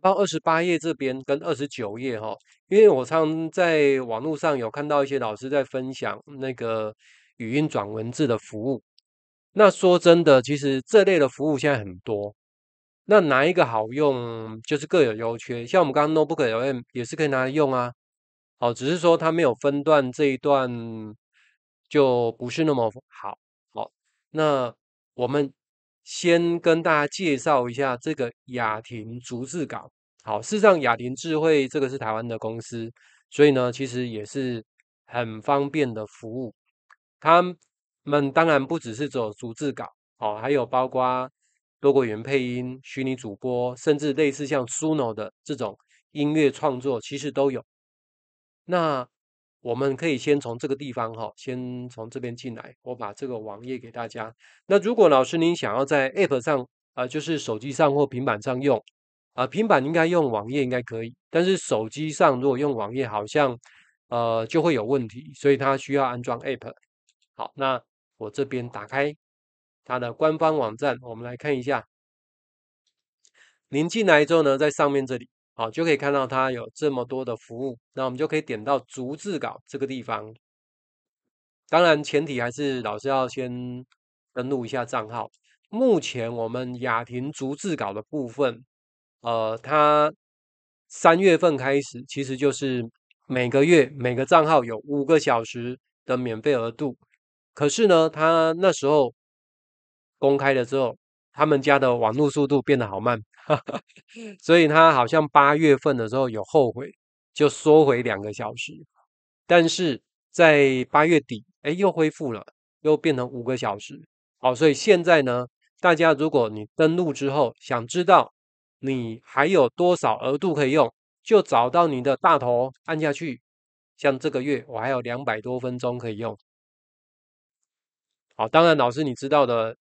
到二十八页这边跟二十九页哈，因为我常在网络上有看到一些老师在分享那个语音转文字的服务。那说真的，其实这类的服务现在很多，那哪一个好用就是各有优缺。像我们刚 Notebook 有 m 也是可以拿来用啊，好，只是说它没有分段这一段就不是那么好。好，那我们。先跟大家介绍一下这个雅婷逐字稿。好，事实上雅婷智慧这个是台湾的公司，所以呢，其实也是很方便的服务。他们当然不只是走逐字稿，哦，还有包括多国语言配音、虚拟主播，甚至类似像 Suno 的这种音乐创作，其实都有。那我们可以先从这个地方哈，先从这边进来。我把这个网页给大家。那如果老师您想要在 App 上啊，就是手机上或平板上用啊，平板应该用网页应该可以，但是手机上如果用网页好像呃就会有问题，所以它需要安装 App。好，那我这边打开它的官方网站，我们来看一下。您进来之后呢，在上面这里。好，就可以看到它有这么多的服务。那我们就可以点到逐字稿这个地方。当然，前提还是老师要先登录一下账号。目前我们雅婷逐字稿的部分，呃，它三月份开始，其实就是每个月每个账号有五个小时的免费额度。可是呢，它那时候公开了之后。他们家的网络速度变得好慢，所以他好像八月份的时候有后悔，就缩回两个小时。但是在八月底，哎，又恢复了，又变成五个小时。好，所以现在呢，大家如果你登录之后，想知道你还有多少额度可以用，就找到你的大头按下去。像这个月我还有两百多分钟可以用。好，当然老师你知道的。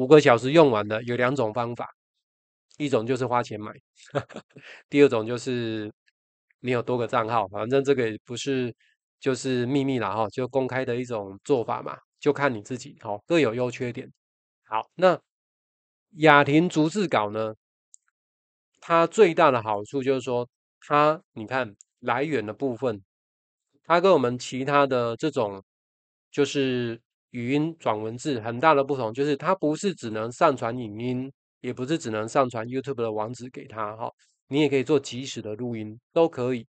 五个小时用完了，有两种方法，一种就是花钱买，第二种就是你有多个账号，反正这个不是就是秘密了哈，就公开的一种做法嘛，就看你自己，哈，各有优缺点。好，那雅婷逐字稿呢？它最大的好处就是说，它你看来源的部分，它跟我们其他的这种就是。语音转文字很大的不同就是，它不是只能上传影音，也不是只能上传 YouTube 的网址给它哈，你也可以做即时的录音，都可以。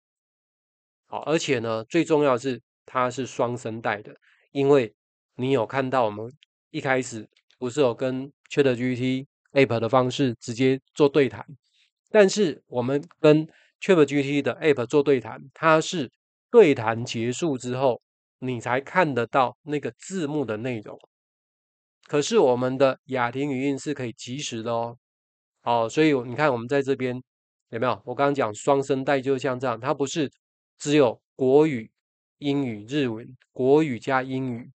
好，而且呢，最重要的是它是双声带的，因为你有看到我们一开始不是有跟 ChatGPT App 的方式直接做对谈，但是我们跟 ChatGPT 的 App 做对谈，它是对谈结束之后。你才看得到那个字幕的内容，可是我们的雅婷语音是可以及时的哦，好，所以你看我们在这边有没有？我刚刚讲双声带就像这样，它不是只有国语、英语、日文，国语加英语，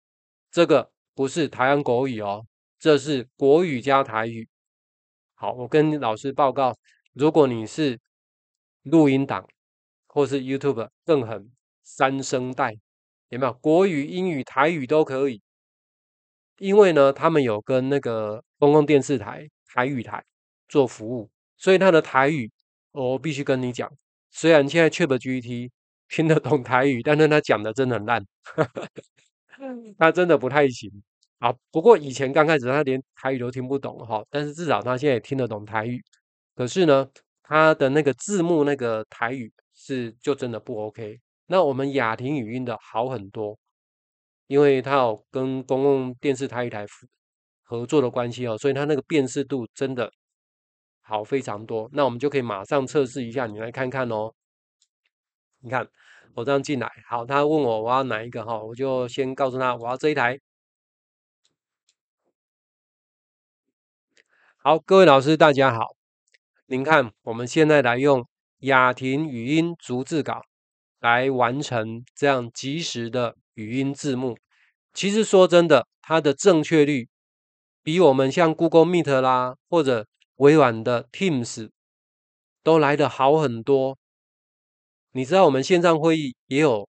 这个不是台湾国语哦，这是国语加台语。好，我跟老师报告，如果你是录音档或是 YouTube 更狠三声带。有没有国语、英语、台语都可以？因为呢，他们有跟那个公共电视台台语台做服务，所以他的台语，我必须跟你讲，虽然现在确保 GPT 听得懂台语，但是他讲的真的很烂，他真的不太行啊。不过以前刚开始他连台语都听不懂哈，但是至少他现在也听得懂台语，可是呢，他的那个字幕那个台语是就真的不 OK。那我们雅婷语音的好很多，因为它有跟公共电视台一台合作的关系哦，所以它那个辨识度真的好非常多。那我们就可以马上测试一下，你来看看哦。你看我这样进来，好，他问我我要哪一个哈，我就先告诉他我要这一台。好，各位老师大家好，您看我们现在来用雅婷语音逐字稿。来完成这样及时的语音字幕，其实说真的，它的正确率比我们像 Google Meet 啦，或者微软的 Teams 都来得好很多。你知道我们线上会议也有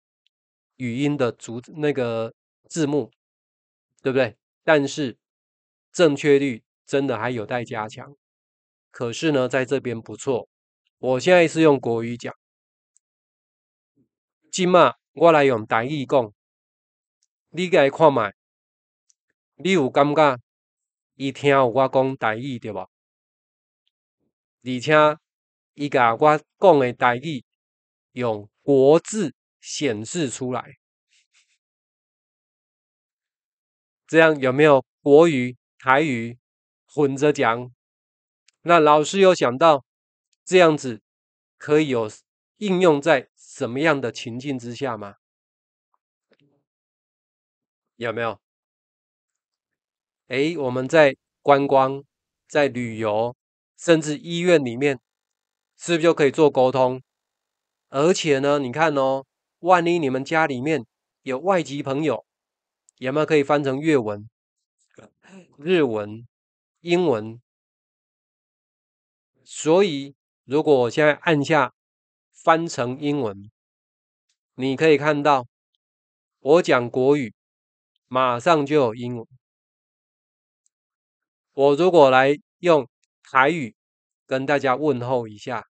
语音的主那个字幕，对不对？但是正确率真的还有待加强。可是呢，在这边不错，我现在是用国语讲。即马我来用台语讲，你来看卖，你有感觉？伊听有我讲台语对无？而且伊甲我讲的台语用国字显示出来，这样有没有国语、台语混着讲？那老师有想到这样子可以有应用在？怎么样的情境之下吗？有没有？哎，我们在观光、在旅游，甚至医院里面，是不是就可以做沟通？而且呢，你看哦，万一你们家里面有外籍朋友，有没有可以翻成粤文、日文、英文？所以，如果我现在按下。翻成英文，你可以看到，我讲国语，马上就有英文。我如果来用台语跟大家问候一下，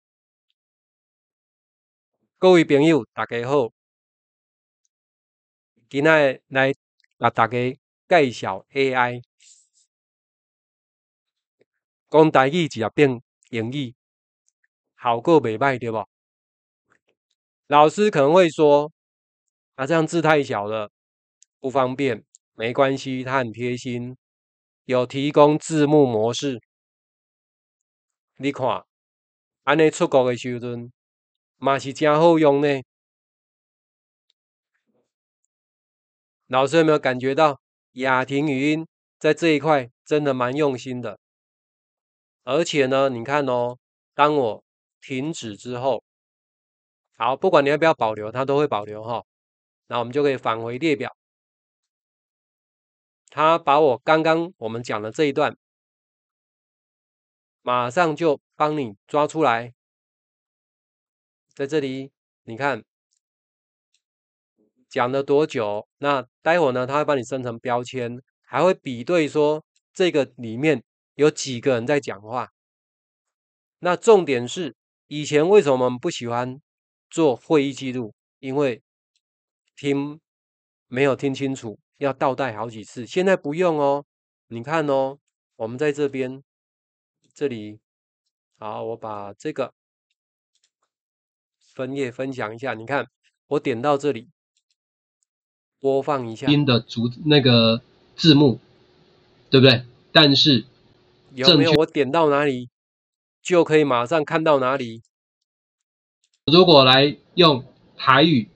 各位朋友大家好，今仔来给大家介绍 AI，讲台语就也变英语，效果袂歹对不？老师可能会说：“啊，这样字太小了，不方便。”没关系，他很贴心，有提供字幕模式。你看，安尼出国的时阵，嘛是真好用呢。老师有没有感觉到雅婷语音在这一块真的蛮用心的？而且呢，你看哦，当我停止之后。好，不管你要不要保留，它都会保留哈。那我们就可以返回列表。它把我刚刚我们讲的这一段，马上就帮你抓出来。在这里，你看讲了多久？那待会呢？它会帮你生成标签，还会比对说这个里面有几个人在讲话。那重点是，以前为什么不喜欢？做会议记录，因为听没有听清楚，要倒带好几次。现在不用哦，你看哦，我们在这边这里，好，我把这个分页分享一下。你看，我点到这里播放一下音的主那个字幕，对不对？但是有没有我点到哪里，就可以马上看到哪里？如果来用台语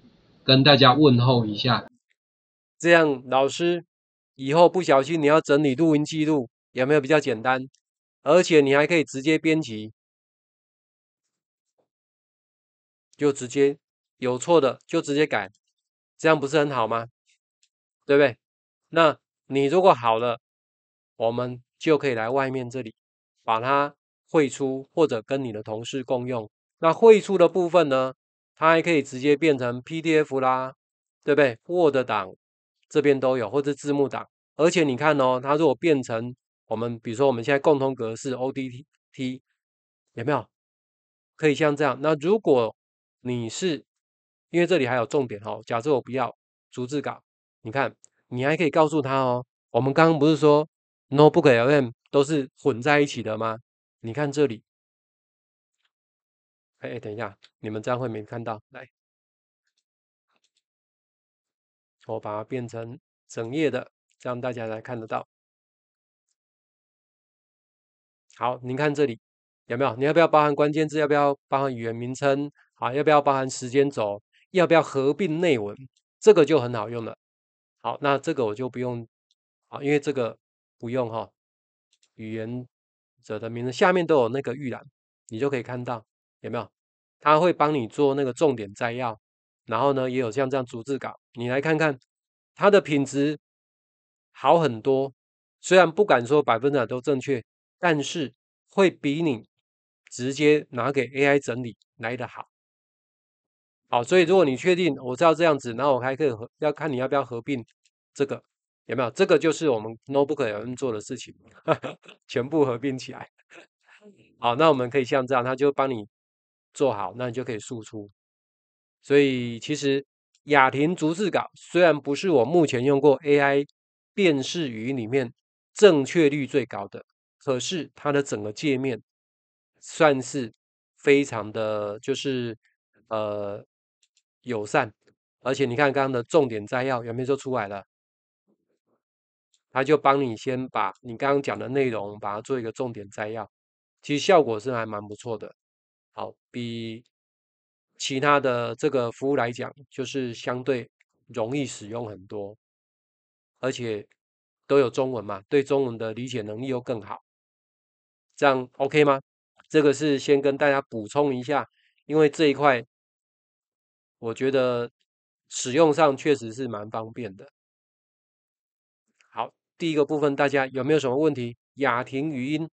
跟大家问候一下，这样老师以后不小心你要整理录音记录，有没有比较简单？而且你还可以直接编辑，就直接有错的就直接改，这样不是很好吗？对不对？那你如果好了，我们就可以来外面这里把它汇出，或者跟你的同事共用。那汇出的部分呢？它还可以直接变成 PDF 啦，对不对？Word 档这边都有，或者字幕档。而且你看哦，它如果变成我们，比如说我们现在共同格式 ODT，有没有可以像这样？那如果你是因为这里还有重点哦，假设我不要逐字稿，你看你还可以告诉他哦，我们刚刚不是说 Notebook l M 都是混在一起的吗？你看这里。哎，等一下，你们这样会没看到。来，我把它变成整页的，这样大家来看得到。好，您看这里有没有？你要不要包含关键字？要不要包含语言名称？啊，要不要包含时间轴？要不要合并内文？这个就很好用了。好，那这个我就不用啊，因为这个不用哈。语言者的名字下面都有那个预览，你就可以看到。有没有？他会帮你做那个重点摘要，然后呢，也有像这样逐字稿，你来看看，它的品质好很多。虽然不敢说百分百都正确，但是会比你直接拿给 AI 整理来的好。好，所以如果你确定我知道这样子，那我还可以合，要看你要不要合并这个，有没有？这个就是我们 Notebook 有人做的事情，全部合并起来。好，那我们可以像这样，他就帮你。做好，那你就可以输出。所以其实雅婷逐字稿虽然不是我目前用过 AI 辨识语音里面正确率最高的，可是它的整个界面算是非常的，就是呃友善。而且你看刚刚的重点摘要，原片就出来了，它就帮你先把你刚刚讲的内容把它做一个重点摘要，其实效果是还蛮不错的。好，比其他的这个服务来讲，就是相对容易使用很多，而且都有中文嘛，对中文的理解能力又更好，这样 OK 吗？这个是先跟大家补充一下，因为这一块我觉得使用上确实是蛮方便的。好，第一个部分大家有没有什么问题？雅婷语音。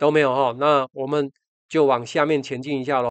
都没有哈，那我们就往下面前进一下喽。